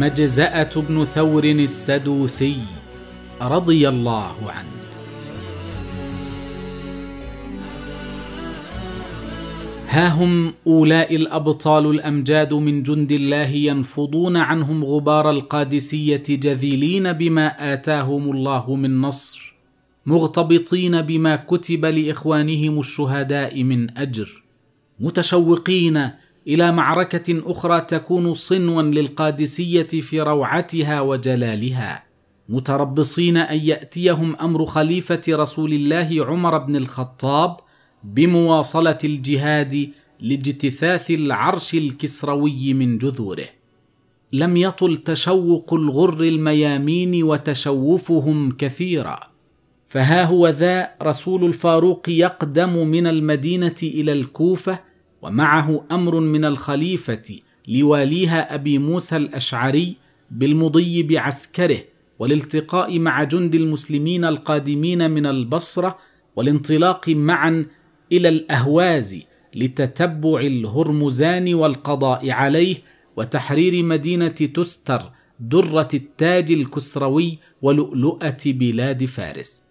مجزأة بن ثور السدوسي رضي الله عنه ها هم أولاء الأبطال الأمجاد من جند الله ينفضون عنهم غبار القادسية جذيلين بما آتاهم الله من نصر مغتبطين بما كتب لإخوانهم الشهداء من أجر متشوقين الى معركه اخرى تكون صنوا للقادسيه في روعتها وجلالها متربصين ان ياتيهم امر خليفه رسول الله عمر بن الخطاب بمواصله الجهاد لاجتثاث العرش الكسروي من جذوره لم يطل تشوق الغر الميامين وتشوفهم كثيرا فها هو ذا رسول الفاروق يقدم من المدينه الى الكوفه ومعه امر من الخليفه لواليها ابي موسى الاشعري بالمضي بعسكره والالتقاء مع جند المسلمين القادمين من البصره والانطلاق معا الى الاهواز لتتبع الهرمزان والقضاء عليه وتحرير مدينه تستر دره التاج الكسروي ولؤلؤه بلاد فارس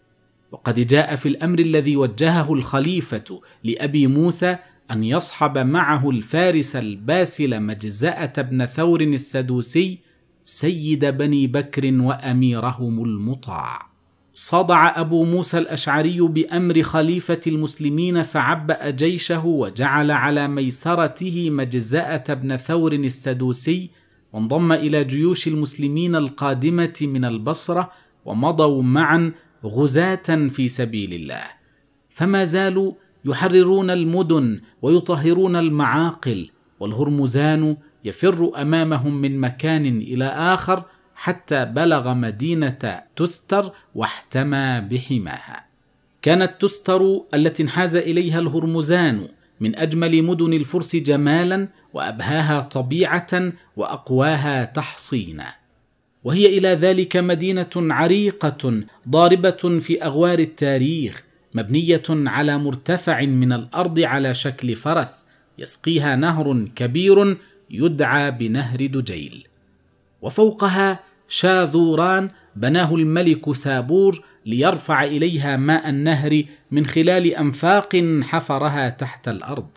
وقد جاء في الامر الذي وجهه الخليفه لابي موسى أن يصحب معه الفارس الباسل مجزأة بن ثور السدوسي سيد بني بكر وأميرهم المطاع. صدع أبو موسى الأشعري بأمر خليفة المسلمين فعبأ جيشه وجعل على ميسرته مجزأة بن ثور السدوسي وانضم إلى جيوش المسلمين القادمة من البصرة ومضوا معا غزاة في سبيل الله. فما زالوا يحررون المدن ويطهرون المعاقل والهرمزان يفر امامهم من مكان الى اخر حتى بلغ مدينه تستر واحتمى بحماها كانت تستر التي انحاز اليها الهرمزان من اجمل مدن الفرس جمالا وابهاها طبيعه واقواها تحصينا وهي الى ذلك مدينه عريقه ضاربه في اغوار التاريخ مبنية على مرتفع من الأرض على شكل فرس يسقيها نهر كبير يدعى بنهر دجيل وفوقها شاذوران بناه الملك سابور ليرفع اليها ماء النهر من خلال انفاق حفرها تحت الارض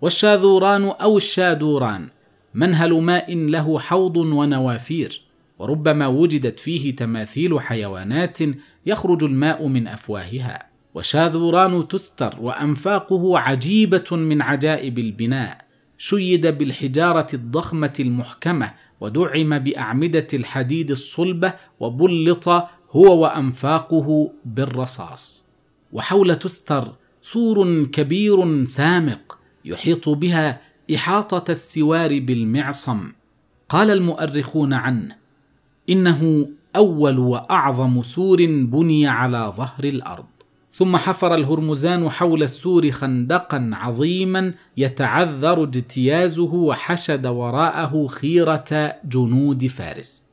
والشاذوران او الشادوران منهل ماء له حوض ونوافير وربما وجدت فيه تماثيل حيوانات يخرج الماء من افواهها وشاذوران تستر وأنفاقه عجيبة من عجائب البناء شيد بالحجارة الضخمة المحكمة ودعم بأعمدة الحديد الصلبة وبلط هو وأنفاقه بالرصاص وحول تستر سور كبير سامق يحيط بها إحاطة السوار بالمعصم قال المؤرخون عنه إنه أول وأعظم سور بني على ظهر الأرض ثم حفر الهرمزان حول السور خندقا عظيما يتعذر اجتيازه وحشد وراءه خيره جنود فارس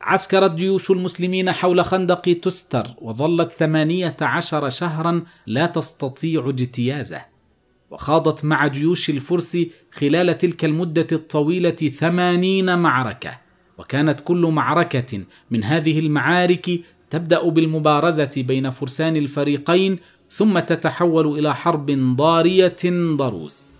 عسكرت جيوش المسلمين حول خندق تستر وظلت ثمانيه عشر شهرا لا تستطيع اجتيازه وخاضت مع جيوش الفرس خلال تلك المده الطويله ثمانين معركه وكانت كل معركه من هذه المعارك تبدا بالمبارزه بين فرسان الفريقين ثم تتحول الى حرب ضاريه ضروس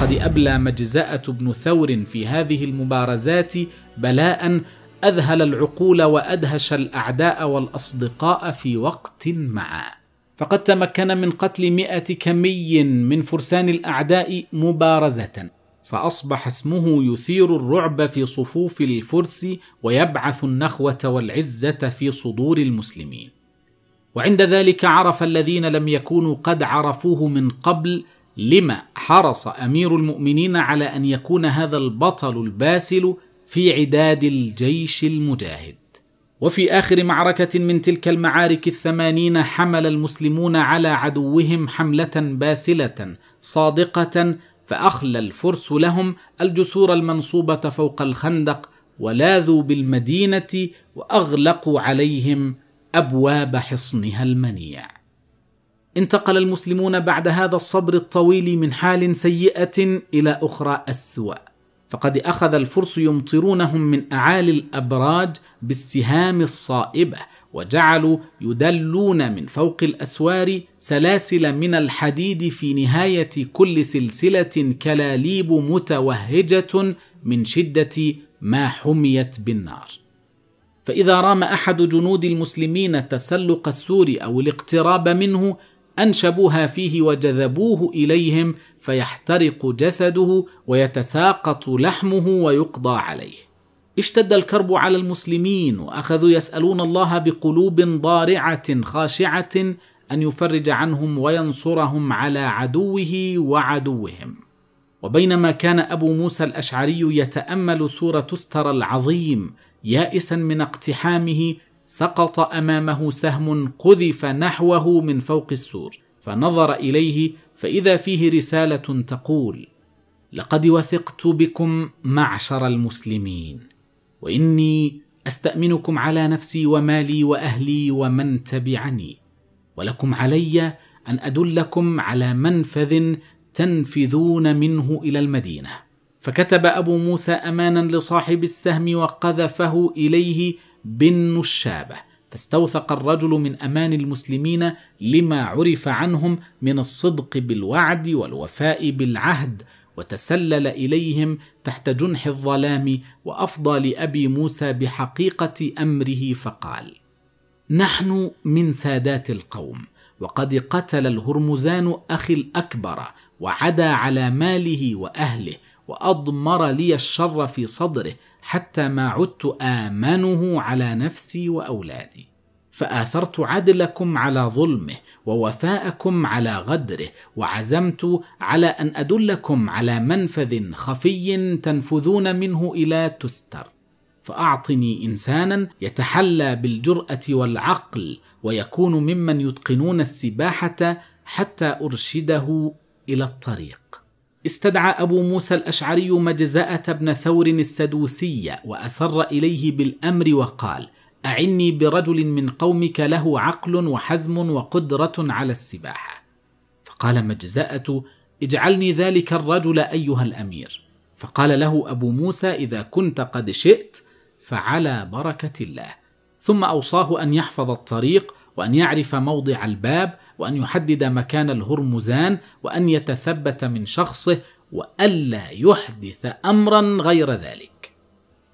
قد ابلى مجزاه بن ثور في هذه المبارزات بلاء اذهل العقول وادهش الاعداء والاصدقاء في وقت معا فقد تمكن من قتل مئة كمي من فرسان الأعداء مبارزة فأصبح اسمه يثير الرعب في صفوف الفرس ويبعث النخوة والعزة في صدور المسلمين. وعند ذلك عرف الذين لم يكونوا قد عرفوه من قبل لما حرص أمير المؤمنين على أن يكون هذا البطل الباسل في عداد الجيش المجاهد. وفي آخر معركة من تلك المعارك الثمانين حمل المسلمون على عدوهم حملة باسلة صادقة فأخلى الفرس لهم الجسور المنصوبة فوق الخندق ولاذوا بالمدينة وأغلقوا عليهم أبواب حصنها المنيع. انتقل المسلمون بعد هذا الصبر الطويل من حال سيئة إلى أخرى أسوأ، فقد أخذ الفرس يمطرونهم من أعالي الأبراج بالسهام الصائبة وجعلوا يدلون من فوق الاسوار سلاسل من الحديد في نهايه كل سلسله كلاليب متوهجه من شده ما حميت بالنار فاذا رام احد جنود المسلمين تسلق السور او الاقتراب منه انشبوها فيه وجذبوه اليهم فيحترق جسده ويتساقط لحمه ويقضى عليه اشتد الكرب على المسلمين واخذوا يسالون الله بقلوب ضارعه خاشعه ان يفرج عنهم وينصرهم على عدوه وعدوهم وبينما كان ابو موسى الاشعري يتامل سوره استر العظيم يائسا من اقتحامه سقط امامه سهم قذف نحوه من فوق السور فنظر اليه فاذا فيه رساله تقول لقد وثقت بكم معشر المسلمين واني استامنكم على نفسي ومالي واهلي ومن تبعني ولكم علي ان ادلكم على منفذ تنفذون منه الى المدينه فكتب ابو موسى امانا لصاحب السهم وقذفه اليه بالنشابه فاستوثق الرجل من امان المسلمين لما عرف عنهم من الصدق بالوعد والوفاء بالعهد وتسلل اليهم تحت جنح الظلام وافضى لابي موسى بحقيقه امره فقال نحن من سادات القوم وقد قتل الهرمزان اخي الاكبر وعدا على ماله واهله واضمر لي الشر في صدره حتى ما عدت امنه على نفسي واولادي فاثرت عدلكم على ظلمه ووفاءكم على غدره وعزمت على ان ادلكم على منفذ خفي تنفذون منه الى تستر فاعطني انسانا يتحلى بالجراه والعقل ويكون ممن يتقنون السباحه حتى ارشده الى الطريق استدعى ابو موسى الاشعري مجزاه بن ثور السدوسي واسر اليه بالامر وقال اعني برجل من قومك له عقل وحزم وقدره على السباحه فقال مجزاه اجعلني ذلك الرجل ايها الامير فقال له ابو موسى اذا كنت قد شئت فعلى بركه الله ثم اوصاه ان يحفظ الطريق وان يعرف موضع الباب وان يحدد مكان الهرمزان وان يتثبت من شخصه والا يحدث امرا غير ذلك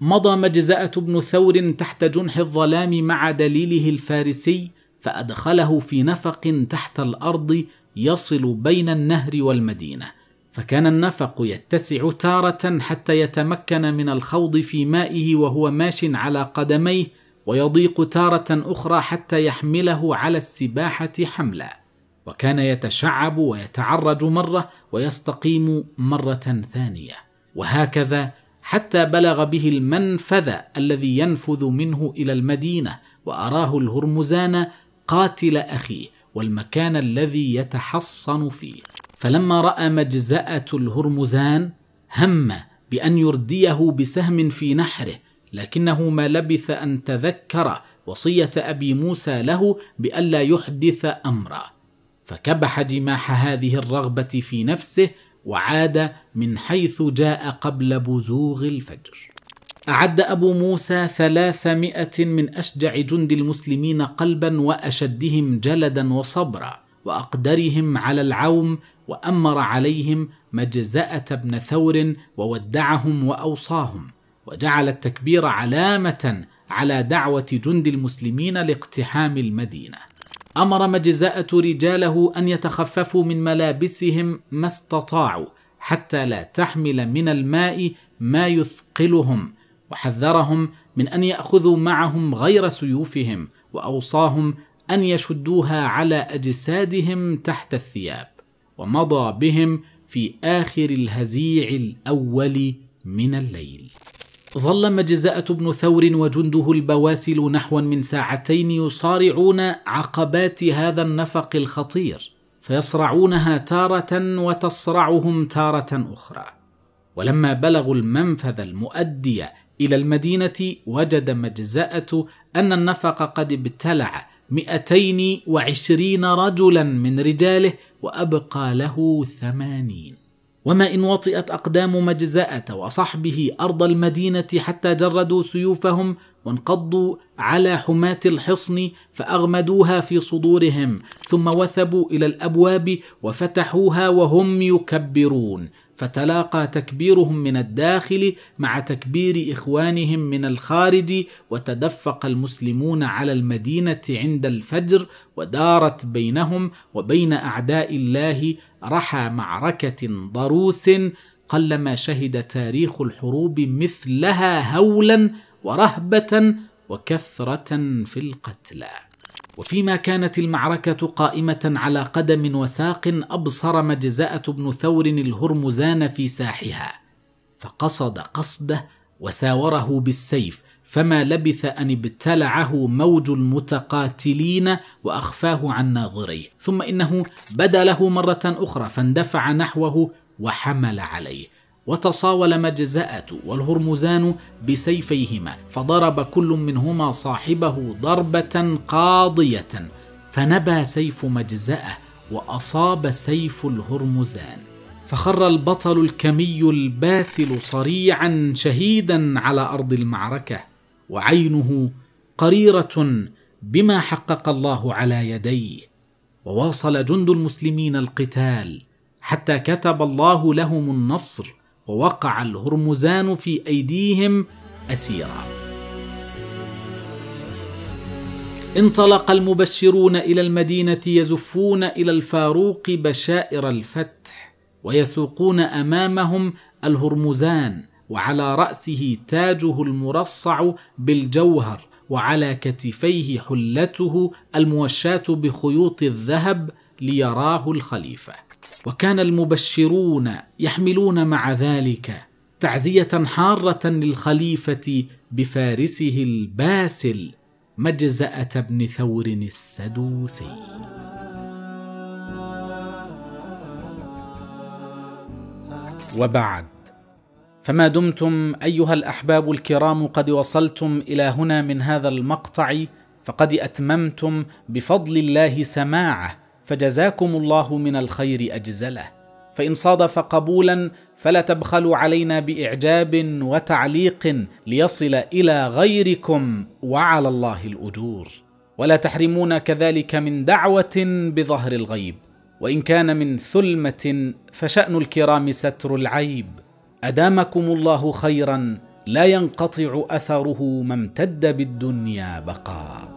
مضى مجزأة بن ثور تحت جنح الظلام مع دليله الفارسي فأدخله في نفق تحت الأرض يصل بين النهر والمدينة فكان النفق يتسع تارة حتى يتمكن من الخوض في مائه وهو ماش على قدميه ويضيق تارة أخرى حتى يحمله على السباحة حملا وكان يتشعب ويتعرج مرة ويستقيم مرة ثانية وهكذا حتى بلغ به المنفذ الذي ينفذ منه الى المدينه واراه الهرمزان قاتل اخيه والمكان الذي يتحصن فيه فلما راى مجزاه الهرمزان هم بان يرديه بسهم في نحره لكنه ما لبث ان تذكر وصيه ابي موسى له بألا يحدث امرا فكبح جماح هذه الرغبه في نفسه وعاد من حيث جاء قبل بزوغ الفجر أعد أبو موسى ثلاثمائة من أشجع جند المسلمين قلبا وأشدهم جلدا وصبرا وأقدرهم على العوم وأمر عليهم مجزأة بن ثور وودعهم وأوصاهم وجعل التكبير علامة على دعوة جند المسلمين لاقتحام المدينة امر مجزاه رجاله ان يتخففوا من ملابسهم ما استطاعوا حتى لا تحمل من الماء ما يثقلهم وحذرهم من ان ياخذوا معهم غير سيوفهم واوصاهم ان يشدوها على اجسادهم تحت الثياب ومضى بهم في اخر الهزيع الاول من الليل ظل مجزأة بن ثور وجنده البواسل نحو من ساعتين يصارعون عقبات هذا النفق الخطير فيصرعونها تارة وتصرعهم تارة أخرى ولما بلغوا المنفذ المؤدي إلى المدينة وجد مجزأة أن النفق قد ابتلع وعشرين رجلا من رجاله وأبقى له ثمانين وما إن وطئت أقدام مجزأة وصحبه أرض المدينة حتى جردوا سيوفهم وانقضوا على حماة الحصن فأغمدوها في صدورهم ثم وثبوا إلى الأبواب وفتحوها وهم يكبرون فتلاقى تكبيرهم من الداخل مع تكبير اخوانهم من الخارج وتدفق المسلمون على المدينه عند الفجر ودارت بينهم وبين اعداء الله رحى معركه ضروس قلما شهد تاريخ الحروب مثلها هولا ورهبه وكثره في القتلى وفيما كانت المعركة قائمة على قدم وساق أبصر مجزأة بن ثور الهرمزان في ساحها فقصد قصده وساوره بالسيف فما لبث أن ابتلعه موج المتقاتلين وأخفاه عن ناظريه ثم إنه بدا له مرة أخرى فاندفع نحوه وحمل عليه وتصاول مجزأة والهرمزان بسيفيهما فضرب كل منهما صاحبه ضربة قاضية فنبى سيف مجزأة وأصاب سيف الهرمزان فخر البطل الكمي الباسل صريعا شهيدا على أرض المعركة وعينه قريرة بما حقق الله على يديه وواصل جند المسلمين القتال حتى كتب الله لهم النصر ووقع الهرمزان في أيديهم أسيرا انطلق المبشرون إلى المدينة يزفون إلى الفاروق بشائر الفتح ويسوقون أمامهم الهرمزان وعلى رأسه تاجه المرصع بالجوهر وعلى كتفيه حلته الموشاة بخيوط الذهب ليراه الخليفه وكان المبشرون يحملون مع ذلك تعزيه حاره للخليفه بفارسه الباسل مجزاه بن ثور السدوسي وبعد فما دمتم ايها الاحباب الكرام قد وصلتم الى هنا من هذا المقطع فقد اتممتم بفضل الله سماعه فجزاكم الله من الخير اجزله فان صادف قبولا فلا تبخلوا علينا باعجاب وتعليق ليصل الى غيركم وعلى الله الاجور ولا تحرمونا كذلك من دعوه بظهر الغيب وان كان من ثلمه فشان الكرام ستر العيب ادامكم الله خيرا لا ينقطع اثره ما امتد بالدنيا بقاء